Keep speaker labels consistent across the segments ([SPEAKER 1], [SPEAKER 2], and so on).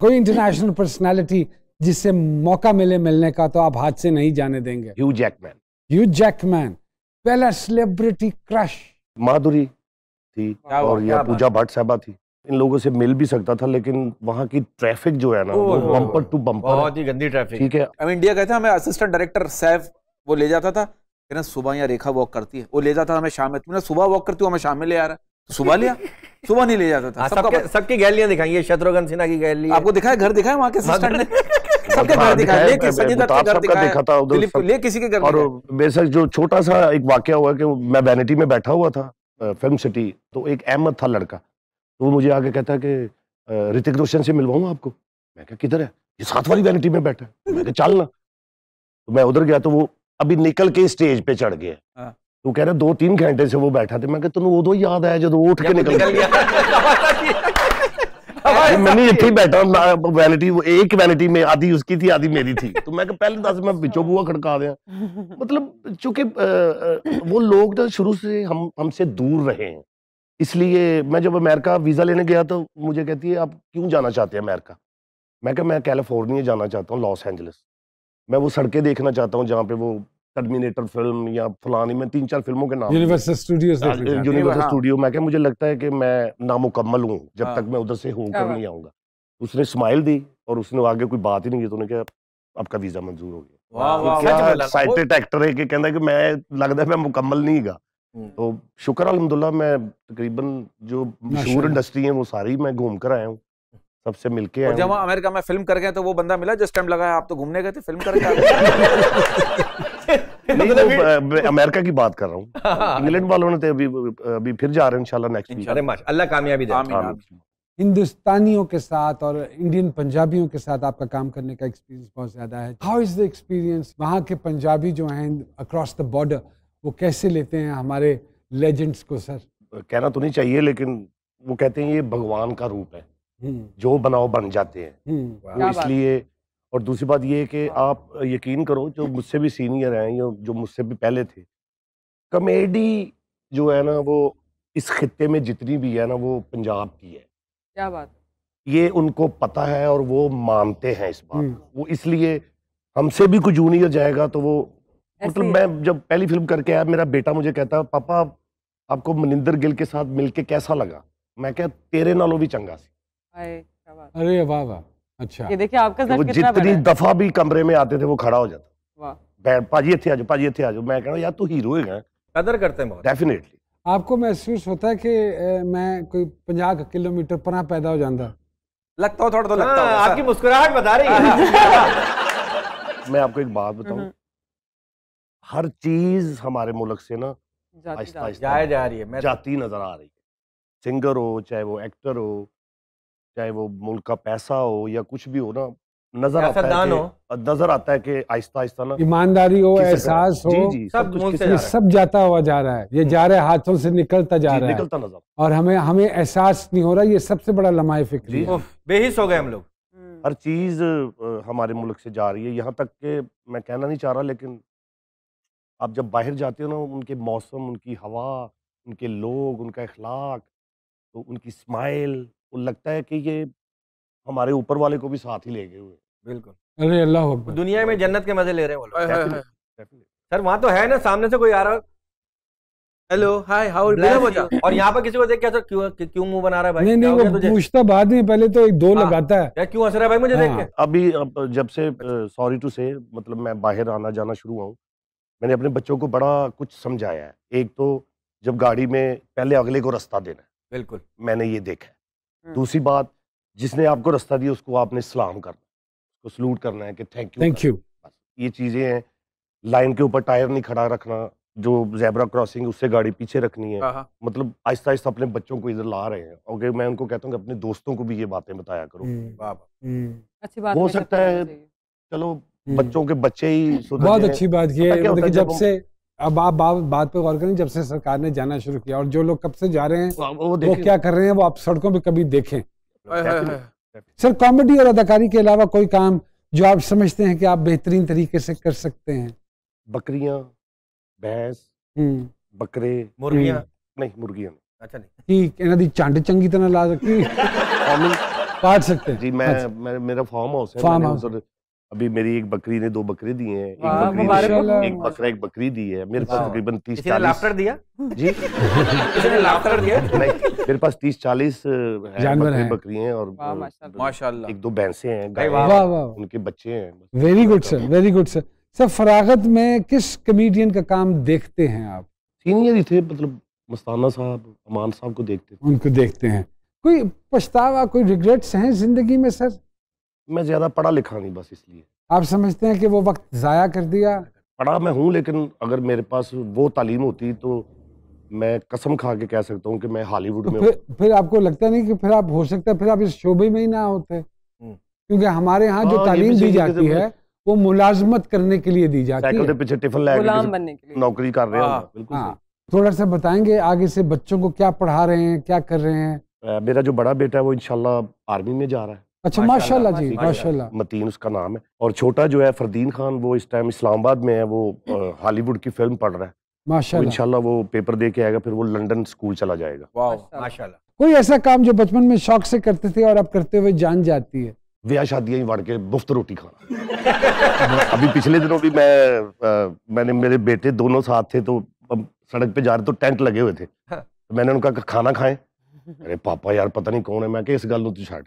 [SPEAKER 1] कोई international personality जिससे मौका मिले मिलने का तो आप हाथ से नहीं जाने देंगे ह्यू जैकमैन ह्यू जैकमैन पहला सेलिब्रिटी क्रश माधुरी
[SPEAKER 2] थी और या पूजा भट्ट साहबा थी इन लोगों से मिल भी सकता था लेकिन वहाँ की ट्रैफिक जो है ना बम्पर टू बम्पर बहुत
[SPEAKER 1] ही गंदी ट्रैफिक ठीक है हम इंडिया गए थे हमें असिस्टेंट डायरेक्टर सैफ वो ले जाता था सुबह या रेखा वॉक करती है वो ले जाता हमें शाम में सुबह वॉक करती हूँ हमें शाम में ले आ रहा सुबह लिया सुबह नहीं ले जाता था हाँ, सबके सब गैलियां दिखाई शत्रुघ्न सिन्हा की गैली आपको दिखाया घर दिखाया वहां के सिस्टर हाँ, ने सबके घर दिखाया लेकिन संजय तो दत्त का घर था ले किसी के घर
[SPEAKER 2] और जो छोटा सा एक वाक्य हुआ कि मैं वैनिटी में बैठा हुआ था फिल्म सिटी तो एक अहमद था लड़का तो वो मुझे आके कहता कि ऋतिक रोशन से मिलवाऊँ आपको मैं क्या किधर है ये वाली वैनिटी में बैठा है मैं चल ना तो मैं उधर गया तो वो अभी निकल के स्टेज पे चढ़ गया ਤੂੰ कह ਰਿਹਾ दो तीन घंटे से वो मैंने इतनी बैठा थे वो एक में आधी उसकी थी आधी मेरी थी तो मैं पहले दस मैं बिचो बुआ खड़का दिया मतलब चूंकि वो लोग शुरू से हम हमसे दूर रहे हैं इसलिए मैं जब अमेरिका वीज़ा लेने गया तो मुझे कहती है आप क्यों जाना चाहते हैं अमेरिका मैं कह मैं कैलिफोर्निया जाना चाहता हूँ लॉस एंजलिस मैं वो सड़कें देखना चाहता हूँ जहाँ पे वो टर्मिनेटर फिल्म या फलानी मैं तीन चार फिल्मों के नाम यूनिवर्सल स्टूडियो यूनिवर्सल स्टूडियो मैं क्या मुझे लगता है कि मैं नामुकम्मल हूँ जब हाँ। तक मैं उधर से कर हाँ। नहीं आऊँगा उसने स्माइल दी और उसने आगे कोई बात ही नहीं की तो उन्होंने कहा आपका वीजा मंजूर हो गया एक्साइटेड एक्टर है कि कि मैं लगता है मैं मुकम्मल नहीं गा हम्म। तो शुक्र अलहमदुल्ला मैं तकरीबन जो मशहूर इंडस्ट्री है वो सारी मैं घूम कर आया हूँ सबसे मिलके आया जब
[SPEAKER 1] अमेरिका में फिल्म कर गए तो वो बंदा मिला जिस टाइम लगा आप तो घूमने गए थे फिल्म कर गए मतलब
[SPEAKER 2] अमेरिका की बात कर रहा हूँ हाँ। इंग्लैंड वालों ने तो अभी अभी फिर जा रहे हैं नेक्स्ट अल्लाह कामयाबी
[SPEAKER 1] हिंदुस्तानियों के साथ और इंडियन पंजाबियों के साथ आपका काम करने का एक्सपीरियंस बहुत ज़्यादा है हाउ इज़ द एक्सपीरियंस वहाँ के पंजाबी जो हैं अक्रॉस द बॉर्डर वो कैसे लेते हैं हमारे लेजेंड्स को सर
[SPEAKER 2] कहना तो नहीं चाहिए लेकिन वो कहते हैं ये भगवान का रूप है हम्म। जो बनाओ बन जाते हैं
[SPEAKER 1] हम्म। इसलिए
[SPEAKER 2] और दूसरी बात ये है कि आप यकीन करो जो मुझसे भी सीनियर हैं या जो मुझसे भी पहले थे कमेडी जो है ना वो इस खत्े में जितनी भी है ना वो पंजाब की है क्या बात ये उनको पता है और वो मानते हैं इस बात हम्म। वो इसलिए हमसे भी कुछ जूनियर जाएगा तो वो मतलब मैं जब पहली फिल्म करके आया मेरा बेटा मुझे कहता है पापा आपको मनिंदर गिल के साथ मिलके कैसा लगा मैं क्या तेरे नालों भी चंगा सी
[SPEAKER 1] अरे वाह
[SPEAKER 2] वाह अच्छा ये देखिए आपका ਜ਼ਰ जितनी दफा भी कमरे में आते थे वो खड़ा हो जाता वाह पाजी
[SPEAKER 1] इतने आज पाजी इतने आज मैं कह रहा यार तू हीरो है कदर करते हैं डेफिनेटली आपको महसूस होता है कि मैं कोई पंजाह किलोमीटर पर पैदा हो जाता लगता हो थोड़ा तो लगता हाँ, हो आपकी मुस्कुराहट बता रही है मैं आपको एक बात बताऊं हम्म।
[SPEAKER 2] हर चीज हमारे मुल्क से ना आहिस्ता आहिस्ता जा रही है मैं तो- जाती नजर आ रही है सिंगर हो चाहे वो एक्टर हो चाहे वो मुल्क का पैसा हो या कुछ भी हो ना नजर आता है हो नजर आता है कि आहिस्ता आहिस्ता ना ईमानदारी हो एहसास हो जी, जी, सब कुछ जा सब
[SPEAKER 1] जाता हुआ जा रहा है ये हम्म। जा रहा है हाथों से निकलता जा रहा है निकलता नजर और हमें हमें एहसास नहीं हो रहा ये सबसे बड़ा लम्हा फिक्र बेहिस हो गए हम लोग
[SPEAKER 2] हम्म। हर चीज हमारे मुल्क से जा रही है यहाँ तक के मैं कहना नहीं चाह रहा लेकिन आप जब बाहर जाते हो ना उनके मौसम उनकी हवा उनके लोग उनका इखलाक तो उनकी स्माइल तो लगता है कि ये हमारे ऊपर वाले को भी साथ ही ले गए हुए
[SPEAKER 1] बिल्कुल अरे अल्लाह दुनिया में हाँ, जन्नत के मजे ले रहे हैं सर वहाँ तो है ना सामने से कोई आ रहा हेलो हाय हाउ और यहाँ पर किसी को देख क्या तो क्यों क्यों मुंह बना रहा है भाई नहीं नहीं वो पूछता बाद में पहले तो एक दो हाँ, लगाता है क्या क्यों हंस रहा है भाई मुझे हाँ, देख के
[SPEAKER 2] अभी अब जब से सॉरी टू से मतलब मैं बाहर आना जाना शुरू हुआ मैंने अपने बच्चों को बड़ा कुछ समझाया है एक तो जब गाड़ी में पहले अगले को रास्ता देना है बिल्कुल मैंने ये देखा हम्म। दूसरी बात जिसने आपको रास्ता दिया उसको आपने सलाम करना उसको सलूट करना है कि थैंक यू थैंक यू ये चीज़ें हैं लाइन के ऊपर टायर नहीं खड़ा रखना जो जैबरा क्रॉसिंग उससे गाड़ी पीछे रखनी है हाँ, हाँ। मतलब आहिस्ता आहिस्ता अपने बच्चों को इधर ला रहे हैं और मैं उनको कहता हूँ कि अपने दोस्तों को भी ये बातें बताया करो हम्म,
[SPEAKER 1] हम्म। अच्छी बात हो सकता है चलो
[SPEAKER 2] बच्चों के बच्चे ही बहुत अच्छी बात ये मतलब जब से
[SPEAKER 1] अब आप बात पे गौर करें जब से सरकार ने जाना शुरू किया और जो लोग कब से जा रहे हैं वो, वो क्या कर रहे हैं वो आप सड़कों पे कभी देखें सर कॉमेडी और अदाकारी के अलावा कोई काम जो आप समझते हैं कि आप बेहतरीन तरीके से कर सकते हैं बकरियां भैंस हम्म।
[SPEAKER 2] बकरे मुर्गियां हम्म। नहीं मुर्गियां
[SPEAKER 1] अच्छा नहीं ठीक इन्हें चंगी तरह ला सकती काट सकते
[SPEAKER 2] जी मैं अच्छा। मेरा फार्म हाउस है फार्म हाउस अभी मेरी एक बकरी ने दो बकरे दिए हैं एक बकरी एक बकरा एक बकरी दी है मेरे पास हाँ। तकरीबन तीस चालीस लाफ्टर दिया जी इसने लाफ्टर दिया मेरे पास तीस चालीस जानवर हैं बकरी हैं और माशाल्लाह एक दो भैंसे हैं गाय उनके बच्चे हैं
[SPEAKER 1] very good sir very good sir sir फरागत में किस कमेडियन का काम देखते हैं आप सीनियर ही थे मतलब मस्ताना साहब अमान साहब को देखते उनको देखते हैं कोई पछतावा कोई रिग्रेट्स हैं जिंदगी में सर
[SPEAKER 2] मैं ज़्यादा पढ़ा लिखा नहीं बस इसलिए
[SPEAKER 1] आप समझते हैं कि वो वक्त ज़ाया कर दिया
[SPEAKER 2] पढ़ा मैं हूँ लेकिन अगर मेरे पास वो तालीम होती तो मैं कसम खा के कह सकता हूँ कि
[SPEAKER 1] मैं हॉलीवुड तो में फिर, फिर आपको लगता नहीं कि फिर आप हो सकता है फिर आप इस शोबे में ही ना होते हम्म। क्योंकि हमारे यहाँ जो हाँ, तालीम दी जाती है वो मुलाजमत करने के लिए दी जाती है पीछे टिफिन
[SPEAKER 2] नौकरी कर रहे हैं हाँ,
[SPEAKER 1] हाँ। थोड़ा सा बताएंगे आगे से बच्चों को क्या पढ़ा रहे हैं क्या कर रहे हैं
[SPEAKER 2] मेरा जो बड़ा बेटा है वो इनशाला आर्मी में जा रहा है अच्छा माशाल्लाह जी माशाल्लाह मतीन उसका नाम है और छोटा जो है फरदीन खान वो इस टाइम इस्लामाबाद में है वो हॉलीवुड की फिल्म पढ़ रहा है माशाल्लाह इंशाल्लाह वो पेपर दे के आएगा फिर वो लंदन स्कूल चला जाएगा
[SPEAKER 1] माशाल्लाह कोई ऐसा काम जो बचपन में शौक से करते थे और अब करते हुए जान जाती है
[SPEAKER 2] ब्याह शादियां ही बढ़ के मुफ्त रोटी खाना अभी पिछले दिनों भी मैं मैंने मेरे बेटे दोनों साथ थे तो सड़क पे जा रहे तो टेंट लगे हुए थे हाँ। तो मैंने उनका खाना खाए अरे पापा यार पता नहीं कौन है मैं इस गल तो छाट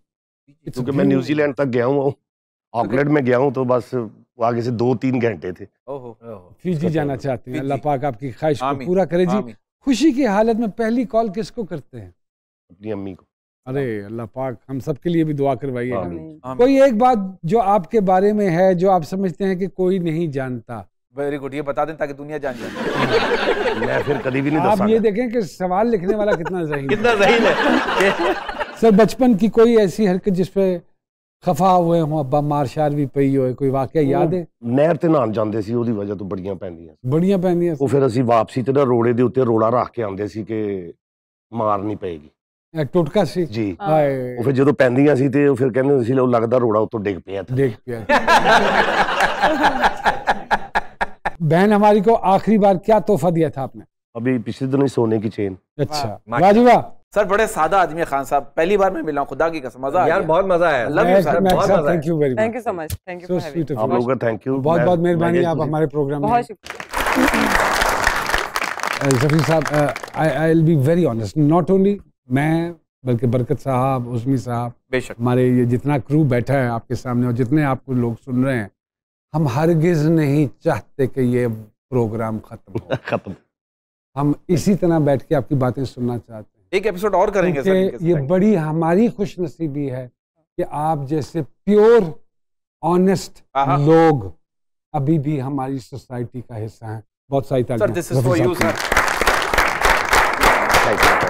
[SPEAKER 2] तो क्योंकि मैं न्यूजीलैंड तक गया हूँ तो ऑकलैंड में गया हूँ तो बस आगे से दो तीन घंटे थे
[SPEAKER 1] फिजी जाना चाहते हैं अल्लाह पाक आपकी ख्वाहिश पूरा करे जी खुशी की हालत में पहली कॉल किसको करते हैं अपनी अम्मी को अरे अल्लाह पाक हम सब के लिए भी दुआ करवाइए कोई एक बात जो आपके बारे में है जो आप समझते हैं कि कोई नहीं जानता वेरी गुड ये बता दें ताकि दुनिया जान जाए मैं फिर कभी भी नहीं आप ये देखें कि सवाल लिखने वाला कितना जहीन कितना जहीन है सर बचपन की कोई ऐसी हरकत जिस खफा हुए हो अब्बा मार शार भी पई हो कोई वाक्य याद है
[SPEAKER 2] नहर ते नहान जांदे वजह तो बड़ियां पैंदियां बड़ियां पैंदियां ओ फिर असी वापसी ते ना रोड़े दे उत्ते रोड़ा रख के आंदे मार नहीं पएगी टोटका सी जी
[SPEAKER 1] डिग
[SPEAKER 2] पिया डिग
[SPEAKER 1] पिया हमारी को आखिरी बार क्या तोहफा दिया था आपने अभी पिछले दिनों सोने की चेन अच्छा सर बड़े सादा आदमी खान साहब पहली बार मैं मिला खुदा की कसम मजा यार बहुत मजा आया लव यू सर बहुत मजा thank you very thank you so much thank you आप लोगों का थैंक यू बहुत बहुत मेहरबानी आप हमारे प्रोग्राम में बहुत शुक्रिया जफरी साहब I I will be very honest not only मैं बल्कि बरकत साहब उस्मी साहब बेशक हमारे ये जितना क्रू बैठा है आपके सामने और जितने आपको लोग सुन रहे हैं हम हरगिज नहीं चाहते कि ये प्रोग्राम खत्म हो खत्म हम इसी तरह बैठ के आपकी बातें सुनना चाहते हैं एक एपिसोड और करेंगे सर ये बड़ी हमारी खुशनसीबी है कि आप जैसे प्योर ऑनेस्ट लोग अभी भी हमारी सोसाइटी का हिस्सा हैं बहुत सारी sir this is for you sir